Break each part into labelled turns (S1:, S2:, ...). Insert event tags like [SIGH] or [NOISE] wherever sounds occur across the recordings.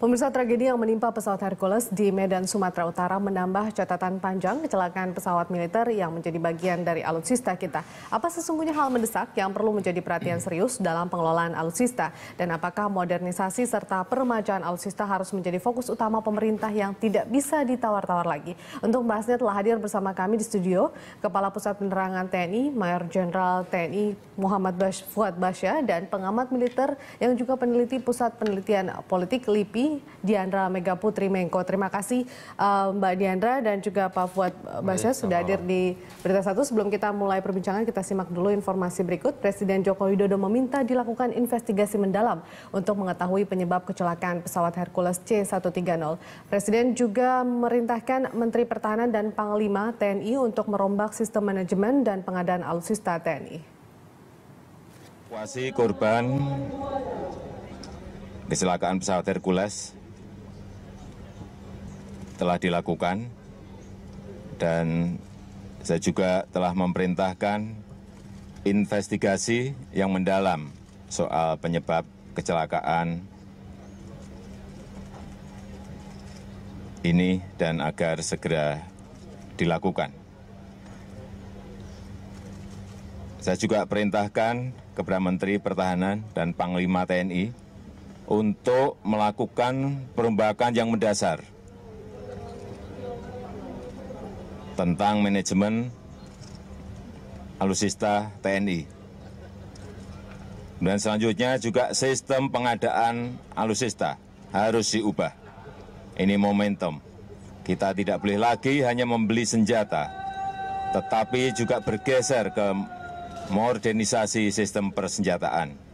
S1: Pemirsa tragedi yang menimpa pesawat Hercules di Medan, Sumatera Utara menambah catatan panjang kecelakaan pesawat militer yang menjadi bagian dari alutsista kita. Apa sesungguhnya hal mendesak yang perlu menjadi perhatian serius dalam pengelolaan alutsista? Dan apakah modernisasi serta peremajaan alutsista harus menjadi fokus utama pemerintah yang tidak bisa ditawar-tawar lagi? Untuk bahasnya telah hadir bersama kami di studio Kepala Pusat Penerangan TNI, Mayor Jenderal TNI Muhammad Bas Fuad Basya dan pengamat militer yang juga peneliti Pusat Penelitian Politik LIPI Diandra Mega Putri Mengko. Terima kasih uh, Mbak Diandra dan juga Pak Fuad eh, Basya sudah hadir di Berita Satu. Sebelum kita mulai perbincangan, kita simak dulu informasi berikut. Presiden Joko Widodo meminta dilakukan investigasi mendalam untuk mengetahui penyebab kecelakaan pesawat Hercules C-130. Presiden juga merintahkan Menteri Pertahanan dan Panglima TNI untuk merombak sistem manajemen dan pengadaan alutsista TNI.
S2: Kuasi korban kecelakaan pesawat Hercules telah dilakukan dan saya juga telah memerintahkan investigasi yang mendalam soal penyebab kecelakaan ini dan agar segera dilakukan. Saya juga perintahkan kepada Menteri Pertahanan dan Panglima TNI untuk melakukan perombakan yang mendasar tentang manajemen alusista TNI. Dan selanjutnya juga sistem pengadaan alusista harus diubah. Ini momentum. Kita tidak boleh lagi hanya membeli senjata, tetapi juga bergeser ke modernisasi sistem persenjataan.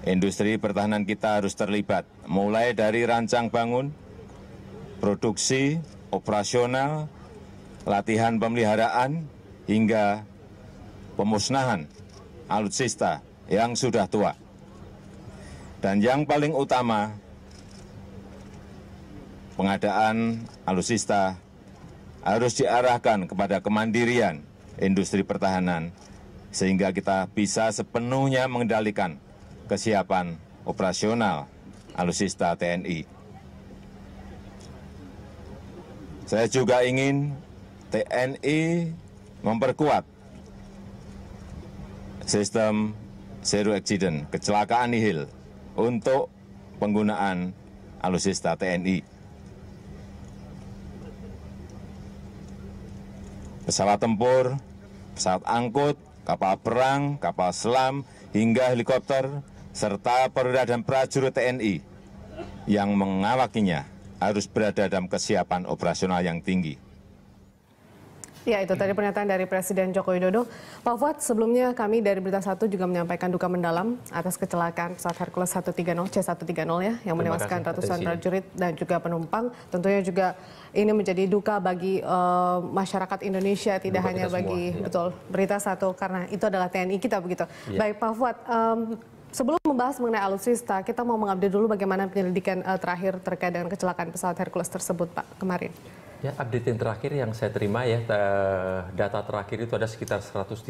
S2: Industri pertahanan kita harus terlibat, mulai dari rancang bangun, produksi, operasional, latihan pemeliharaan, hingga pemusnahan alutsista yang sudah tua. Dan yang paling utama, pengadaan alutsista harus diarahkan kepada kemandirian industri pertahanan, sehingga kita bisa sepenuhnya mengendalikan kesiapan operasional alutsista TNI. Saya juga ingin TNI memperkuat sistem zero accident, kecelakaan nihil untuk penggunaan alutsista TNI. Pesawat tempur, pesawat angkut, kapal perang, kapal selam, hingga helikopter serta perwira dan prajurit TNI yang mengawakinya harus berada dalam kesiapan operasional yang tinggi.
S1: Ya itu tadi pernyataan dari Presiden Joko Widodo. Pak Fuad, sebelumnya kami dari Berita Satu juga menyampaikan duka mendalam atas kecelakaan pesawat Hercules 130 C130 ya yang menewaskan ratusan prajurit dan juga penumpang. Tentunya juga ini menjadi duka bagi uh, masyarakat Indonesia tidak duka hanya bagi semua, ya. betul Berita Satu karena itu adalah TNI kita begitu. Ya. Baik Pak Fuad, um, Sebelum membahas mengenai alutsista, kita mau mengupdate dulu bagaimana penyelidikan uh, terakhir terkait dengan kecelakaan pesawat Hercules tersebut, Pak, kemarin.
S3: Ya, update yang terakhir yang saya terima ya, data terakhir itu ada sekitar 135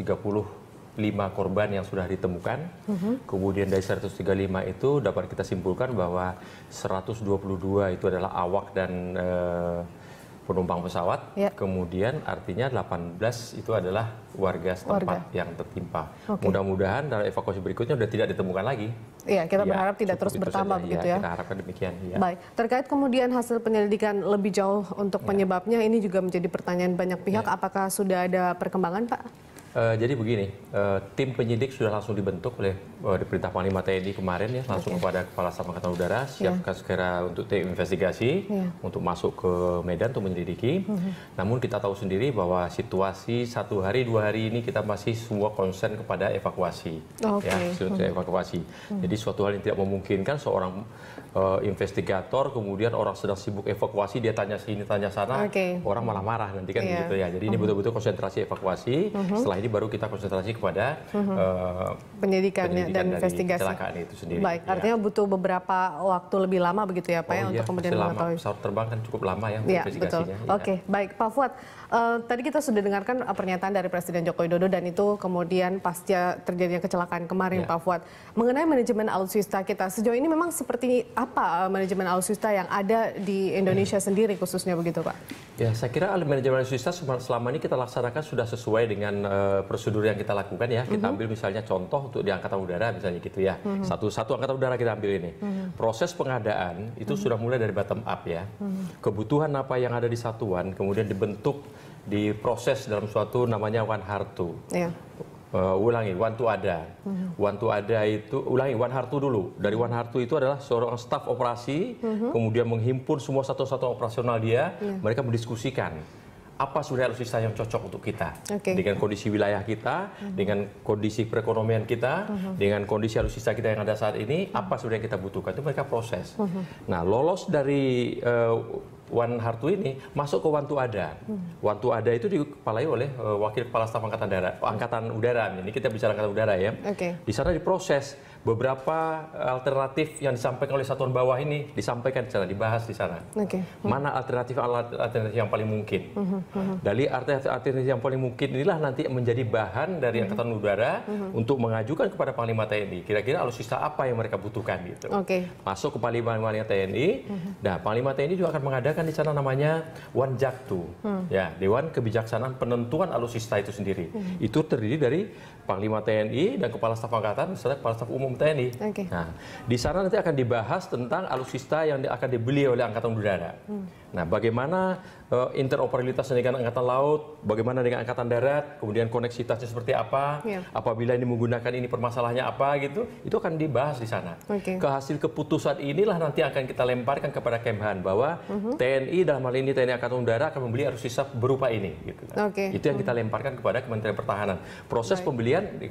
S3: korban yang sudah ditemukan. Uh mhm. -huh. Kemudian dari 135 itu dapat kita simpulkan bahwa 122 itu adalah awak dan uh, penumpang pesawat, ya. kemudian artinya 18 itu adalah warga setempat warga. yang tertimpa. Okay. Mudah-mudahan dalam evakuasi berikutnya sudah tidak ditemukan lagi.
S1: Iya, kita ya, berharap tidak terus bertambah saja. begitu ya, ya. Kita harapkan
S3: demikian. Ya. Baik,
S1: terkait kemudian hasil penyelidikan lebih jauh untuk ya. penyebabnya ini juga menjadi pertanyaan banyak pihak. Ya. Apakah sudah ada perkembangan, Pak?
S3: Uh, jadi begini, uh, tim penyidik sudah langsung dibentuk oleh Eh, diperintah Panglima TNI kemarin ya langsung okay. Iya. kepada Kepala Staf Angkatan Udara iya. siapkan yeah. segera untuk tim investigasi yeah. untuk masuk ke Medan untuk menyelidiki. Mm -hmm. Namun kita tahu sendiri bahwa situasi satu hari dua hari ini kita masih semua konsen kepada evakuasi okay. ya mm -hmm. evakuasi. Mm -hmm. Jadi mhm. suatu hal yang tidak memungkinkan seorang uh, investigator kemudian orang sedang sibuk evakuasi dia tanya sini tanya sana okay. orang malah marah nanti kan yeah. gitu ya. Jadi ini mhm. betul-betul konsentrasi evakuasi. Mm -hmm. Setelah ini baru kita konsentrasi kepada mm -hmm. uh, penyelidikan iya, dan investigasi. kecelakaan itu sendiri. Baik, ya. artinya
S1: butuh beberapa waktu lebih lama begitu ya Pak ya, oh, ya untuk kemudian lama. mengetahui.
S3: Pesawat terbang kan cukup lama ya, ya investigasinya. Ya. Oke,
S1: baik Pak Fuad. Uh, tadi kita sudah dengarkan eh, pernyataan dari Presiden Joko Widodo dan itu kemudian pasca terjadinya kecelakaan kemarin ya. Pak Fuad. Mengenai manajemen alutsista kita sejauh ini memang seperti apa eh, manajemen alutsista yang ada di Indonesia ya. sendiri khususnya begitu Pak?
S3: Ya, saya kira manajemen alutsista selama ini kita laksanakan sudah sesuai dengan uh, prosedur yang kita lakukan ya. Kita mm -hmm. ambil misalnya contoh untuk di angkatan udara udara misalnya gitu ya. Mm -hmm. Satu satu angkatan udara kita ambil ini. Mm -hmm. Proses pengadaan itu mm -hmm. sudah mulai dari bottom up ya. Mm -hmm. Kebutuhan apa yang ada di satuan kemudian dibentuk diproses dalam suatu namanya one hartu. Yeah. Ya. Uh, ulangi one to ada. Mm -hmm. One to ada itu ulangi one heart to dulu. Dari one heart to itu adalah seorang staf operasi mm -hmm. kemudian menghimpun semua satu-satu operasional dia, yeah. mereka mendiskusikan apa sebenarnya alutsista yang cocok untuk kita okay. dengan kondisi wilayah kita, hmm dengan kondisi perekonomian kita, hmm dengan kondisi alutsista kita yang ada saat ini, mm-hmm. apa sebenarnya kita butuhkan itu mereka proses. hmm Nah lolos dari uh, One Hartu ini masuk ke One Wantu Ada. Hmm. Wantu Ada itu dikepalai oleh uh, Wakil Kepala Staf Angkatan Darat, Angkatan Udara. Ini kita bicara Angkatan Udara ya. Okay. Di sana diproses beberapa eh, alternatif yang disampaikan oleh satuan bawah ini disampaikan di sana, dibahas di sana. Okay. Mana alternatif alternatif yang paling mungkin? Mm -hmm. Dari alternatif alternatif yang paling mungkin inilah nanti menjadi bahan dari mm -hmm. angkatan udara -hmm. untuk mengajukan kepada panglima TNI. Kira-kira alutsista apa yang mereka butuhkan gitu. Okay. Masuk ke panglima TNI. -hmm. Nah, panglima TNI juga akan mengadakan di sana namanya one Jaktu. mm. ya Dewan Kebijaksanaan Penentuan Alutsista itu sendiri. -hmm. Itu terdiri dari panglima TNI dan kepala staf angkatan, misalnya kepala staf umum Umum TNI. Okay. Nah, di sana nanti akan dibahas tentang alutsista yang akan dibeli oleh Angkatan Udara. Hmm. Nah, bagaimana uh, interoperabilitas dengan Angkatan Laut, bagaimana dengan Angkatan Darat, kemudian koneksitasnya seperti apa, yeah. apabila ini menggunakan ini permasalahannya apa gitu, itu akan dibahas di sana. Okay. Ke hasil keputusan inilah nanti akan kita lemparkan kepada Kemhan bahwa uh mhm. -huh. TNI dalam hal ini TNI Angkatan Udara akan membeli alutsista berupa ini. Gitu kan. okay. Itu yang kita mhm. lemparkan kepada Kementerian Pertahanan. Proses right. pembelian di,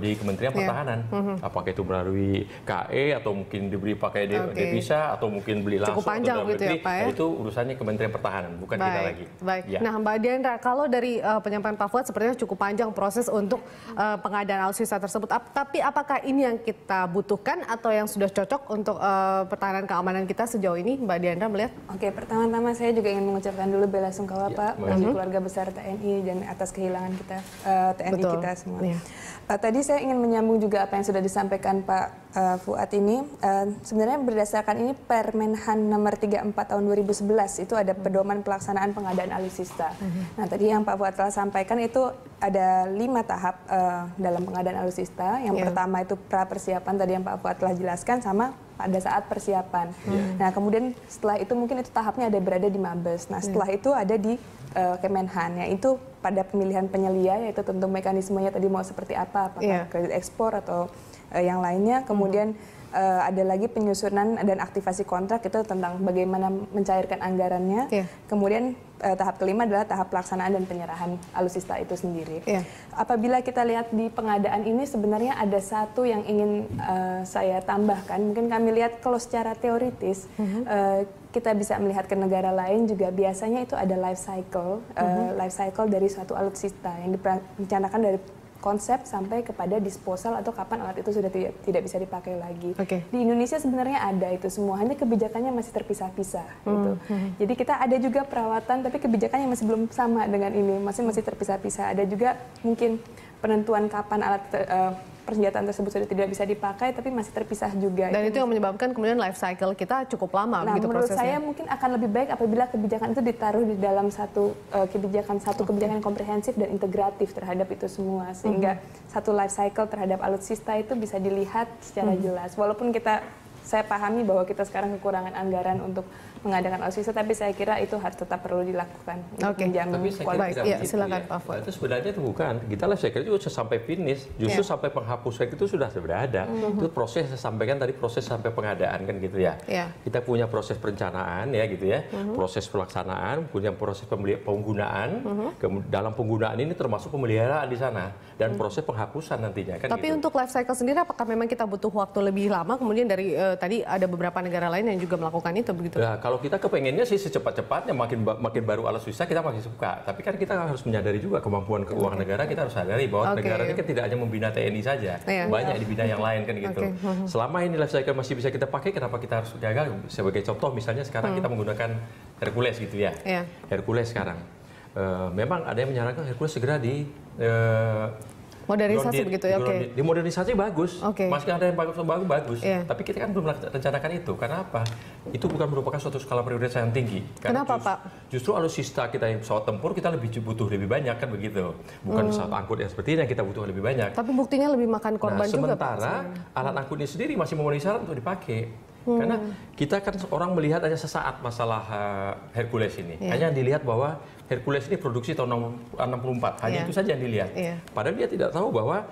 S3: di Kementerian yeah. Pertahanan, uh mhm. -huh. apakah itu melalui KE atau mungkin diberi pakai okay. devisa atau mungkin beli langsung Cukup panjang gitu ya, Pak ya? Nah, itu urusannya Kementerian Pertahanan, bukan Baik. kita lagi. Baik. Ya. Nah,
S1: Mbak Diandra, kalau dari uh, penyampaian Pak Fuad sepertinya cukup panjang proses untuk uh, pengadaan alutsista tersebut. Ap tapi apakah ini yang kita butuhkan atau yang sudah cocok untuk uh, pertahanan keamanan kita sejauh ini,
S4: Mbak Diandra melihat? Oke, pertama-tama saya juga ingin mengucapkan dulu bela sungkawa ya, Pak bagi keluarga besar TNI dan atas kehilangan kita uh, TNI Betul. kita semua. Ya. Uh, tadi saya ingin menyambung juga apa yang sudah disampaikan disampaikan Pak uh, Fuad ini uh, sebenarnya berdasarkan ini Permenhan nomor 34 tahun 2011 itu ada pedoman pelaksanaan pengadaan alisista. Mm-hmm. Nah, tadi yang Pak Fuad telah sampaikan itu ada lima tahap uh, dalam pengadaan alutsista. Yang yeah. pertama itu pra persiapan tadi yang Pak Fuad telah jelaskan sama pada saat persiapan. Yeah. Nah kemudian setelah itu mungkin itu tahapnya ada berada di Mabes. Nah iya. setelah yeah. itu ada di uh, Kemenhan yaitu pada pemilihan penyelia yaitu tentu mekanismenya tadi mau seperti apa apakah yeah. kredit ekspor atau uh, yang lainnya. Kemudian mm uh, ada lagi penyusunan dan aktivasi kontrak itu tentang bagaimana mencairkan anggarannya. Yeah. Kemudian uh, tahap kelima adalah tahap pelaksanaan dan penyerahan alutsista itu sendiri. Yeah. Apabila kita lihat di pengadaan ini sebenarnya ada satu yang ingin uh, saya tambahkan. Mungkin kami lihat kalau secara teoritis mm -hmm. uh, kita bisa melihat ke negara lain juga biasanya itu ada life cycle, mm -hmm. uh, life cycle dari suatu alutsista yang direncanakan dari konsep sampai kepada disposal atau kapan alat itu sudah tidak tidak bisa dipakai lagi. Okay. Di Indonesia sebenarnya ada itu semua, hanya kebijakannya masih terpisah-pisah hmm. gitu. Hmm. Jadi kita ada juga perawatan tapi kebijakannya masih belum sama dengan ini, masih masih terpisah-pisah. Ada juga mungkin penentuan kapan alat uh, persenjataan tersebut sudah tidak bisa dipakai tapi masih terpisah juga. Dan itu, itu yang menyebabkan kemudian life cycle kita cukup lama nah, gitu menurut saya mungkin akan lebih baik apabila kebijakan itu ditaruh di dalam satu uh, kebijakan satu okay. kebijakan komprehensif dan integratif terhadap itu semua sehingga mm-hmm. satu life cycle terhadap alutsista itu bisa dilihat secara mm-hmm. jelas. Walaupun kita saya pahami bahwa kita sekarang kekurangan anggaran untuk mengadakan osis tapi saya kira itu harus tetap perlu dilakukan okay. Jangan tapi saya kira Baik, ya, silakan ya.
S3: Pak Itu sebenarnya itu bukan. Kita live kira itu sampai finish, justru yeah. sampai penghapus itu sudah seberada. Mm -hmm. Itu proses saya sampaikan tadi proses sampai pengadaan kan gitu ya. Yeah. Kita punya proses perencanaan ya gitu ya, mm -hmm. proses pelaksanaan, punya proses penggunaan. Mm -hmm. Dalam penggunaan ini termasuk pemeliharaan di sana dan mm -hmm. proses penghapusan nantinya kan. Tapi gitu.
S1: untuk life cycle sendiri apakah memang kita butuh waktu lebih lama kemudian dari uh, tadi ada beberapa negara lain yang juga melakukan itu begitu? Nah,
S3: kalau kita kepengennya sih secepat-cepatnya makin makin baru alat susah kita makin suka. Tapi kan kita harus menyadari juga kemampuan keuangan negara kita harus sadari bahwa okay. negara ini kan tidak hanya membina TNI saja, yeah. banyak di bidang yang lain kan gitu. Okay. [LAUGHS] Selama ini life cycle masih bisa kita pakai, kenapa kita harus gagal? Sebagai contoh misalnya sekarang hmm. kita menggunakan Hercules gitu ya, yeah. Hercules sekarang. Uh, memang ada yang menyarankan Hercules segera di eh,
S1: Modernisasi di, begitu ya, oke. Okay.
S3: Dimodernisasi bagus, okay. masih ada yang bagus, bagus, bagus. Iya. Yeah. Tapi kita kan belum rencanakan itu, karena apa? Itu bukan merupakan suatu skala prioritas yang tinggi. Karena Kenapa just, Pak? Justru alutsista kita yang pesawat tempur kita lebih butuh lebih banyak kan begitu. Bukan hmm. pesawat angkut yang seperti ini yang kita butuh lebih banyak.
S1: Tapi buktinya lebih makan korban nah, juga. Sementara Pak,
S3: iya. alat angkutnya sendiri masih memenuhi syarat untuk dipakai. Hmm. Karena kita kan orang melihat hanya sesaat masalah eh, Hercules ini. Yeah. Hanya dilihat bahwa Hercules ini produksi tahun 64. Eh, hanya yeah. itu saja yang dilihat. Yeah. Padahal dia tidak tahu bahwa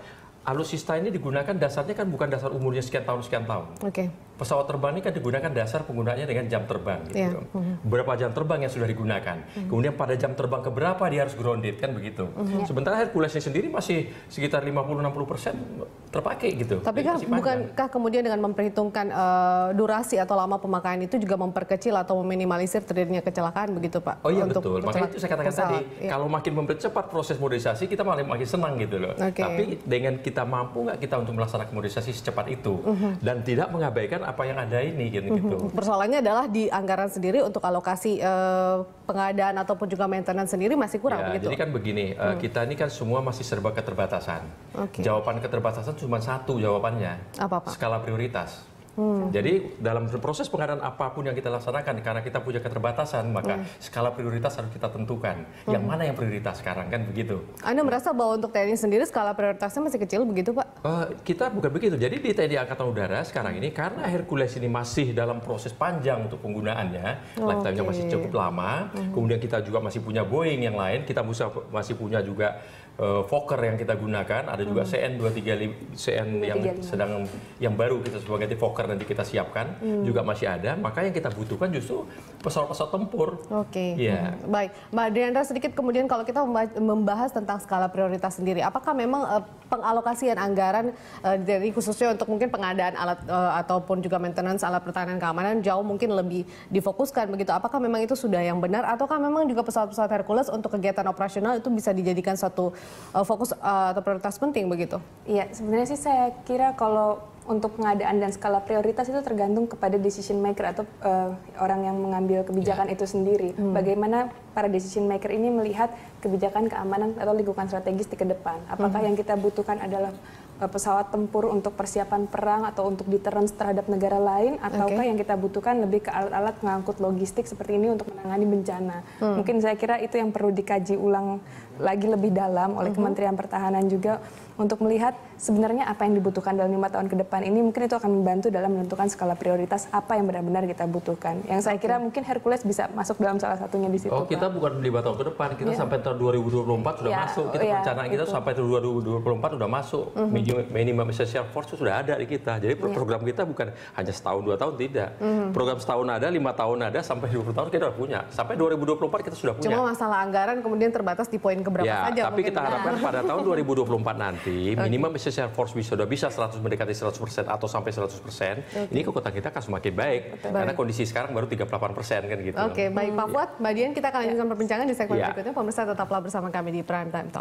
S3: Alusista ini digunakan dasarnya kan bukan dasar umurnya sekian tahun sekian tahun. Oke. Okay pesawat terbang ini kan digunakan dasar penggunaannya dengan jam terbang gitu.
S2: Yeah. Iya.
S3: Berapa jam terbang yang sudah digunakan. mm Kemudian pada jam terbang keberapa dia harus grounded kan begitu. Mm-hmm. Iya. Sementara Herculesnya sendiri masih sekitar 50-60% terpakai gitu. Tapi kan bukankah
S1: kemudian dengan memperhitungkan uh, durasi atau lama pemakaian itu juga memperkecil atau meminimalisir terjadinya kecelakaan begitu Pak? Oh iya Untuk betul. Makanya itu saya katakan pesawat. tadi, iya. yeah.
S3: kalau makin mempercepat proses modernisasi kita malah makin senang gitu loh. Okay. Tapi dengan kita mampu nggak kita untuk melaksanakan modernisasi secepat itu mm-hmm. dan tidak mengabaikan apa yang ada ini gitu. gitu.
S1: Persoalannya adalah di anggaran sendiri untuk alokasi uh, pengadaan ataupun juga maintenance sendiri masih kurang ya, begitu. Jadi
S3: kan begini, uh, hmm. kita ini kan semua masih serba keterbatasan. Okay. Jawaban keterbatasan cuma satu jawabannya. Apa, apa? Skala prioritas. Hmm. Jadi dalam proses pengadaan apapun yang kita laksanakan karena kita punya keterbatasan maka hmm. skala prioritas harus kita tentukan. Hmm. Yang mana yang prioritas sekarang kan begitu.
S1: Anda merasa bahwa untuk TNI sendiri skala prioritasnya masih kecil begitu Pak?
S3: Uh, kita bukan begitu. Jadi di TNI Angkatan Udara sekarang ini karena Hercules ini masih dalam proses panjang untuk penggunaannya, oh, lifetime-nya okay. masih cukup lama. Hmm. Kemudian kita juga masih punya Boeing yang lain, kita masih punya juga uh, Fokker yang kita gunakan, ada juga hmm. CN 235 CN 235. yang sedang yang baru kita sebagai Fokker nanti kita siapkan hmm. juga masih ada. Maka yang kita butuhkan justru pesawat-pesawat tempur.
S1: Oke. Okay. Iya. Yeah. Hmm. Baik, Mbak Deandra sedikit kemudian kalau kita membahas tentang skala prioritas sendiri, apakah memang uh, pengalokasian anggaran uh, dari khususnya untuk mungkin pengadaan alat uh, ataupun juga maintenance alat pertahanan keamanan jauh mungkin lebih difokuskan begitu. Apakah memang itu sudah yang benar ataukah memang juga pesawat-pesawat Hercules untuk kegiatan operasional itu bisa dijadikan satu uh, fokus uh, atau prioritas penting begitu?
S4: Iya, sebenarnya sih saya kira kalau untuk pengadaan dan skala prioritas itu tergantung kepada decision maker atau uh, orang yang mengambil kebijakan yeah. itu sendiri. Hmm. Bagaimana para decision maker ini melihat kebijakan keamanan atau lingkungan strategis di ke depan? Apakah hmm. yang kita butuhkan adalah Eh, pesawat tempur untuk persiapan perang atau untuk deterrence terhadap negara lain ataukah okay. yang kita butuhkan lebih ke alat-alat mengangkut logistik seperti ini untuk menangani bencana. Hmm. Mungkin saya kira itu yang perlu dikaji ulang lagi lebih dalam oleh uh Kementerian Pertahanan juga untuk melihat sebenarnya apa yang dibutuhkan dalam lima tahun ke depan ini mungkin itu akan membantu dalam menentukan skala prioritas apa yang benar-benar kita butuhkan. Yang saya kira mungkin Hercules bisa masuk dalam salah satunya di situ. Oh,
S3: kita Pak. bukan lima tahun ke depan, kita yeah. sampai tahun 2024 sudah yeah. masuk. Kita yeah, oh, iya. rencana kita sampai tahun 2024 sudah masuk. Mm -hmm minimum essential force sudah ada di kita. Jadi yeah. program kita bukan hanya setahun dua tahun tidak. Mm. Program setahun ada, lima tahun ada, sampai 20 tahun kita sudah punya. Sampai 2024 kita sudah punya. Cuma
S1: masalah anggaran kemudian terbatas di poin keberapa ya, saja. Tapi kita harapkan pada
S3: tahun 2024 [LAUGHS] nanti minimum okay. essential force bisa sudah bisa 100 mendekati 100% atau sampai 100%. Okay. Ini kekuatan kita akan semakin baik. Karena kondisi sekarang baru 38%
S2: kan gitu. Oke, okay, baik Pak iya. Fuad,
S1: Mbak kita akan lanjutkan ya. perbincangan di segmen ya. berikutnya. Pemirsa tetaplah bersama kami di Prime Time Talk.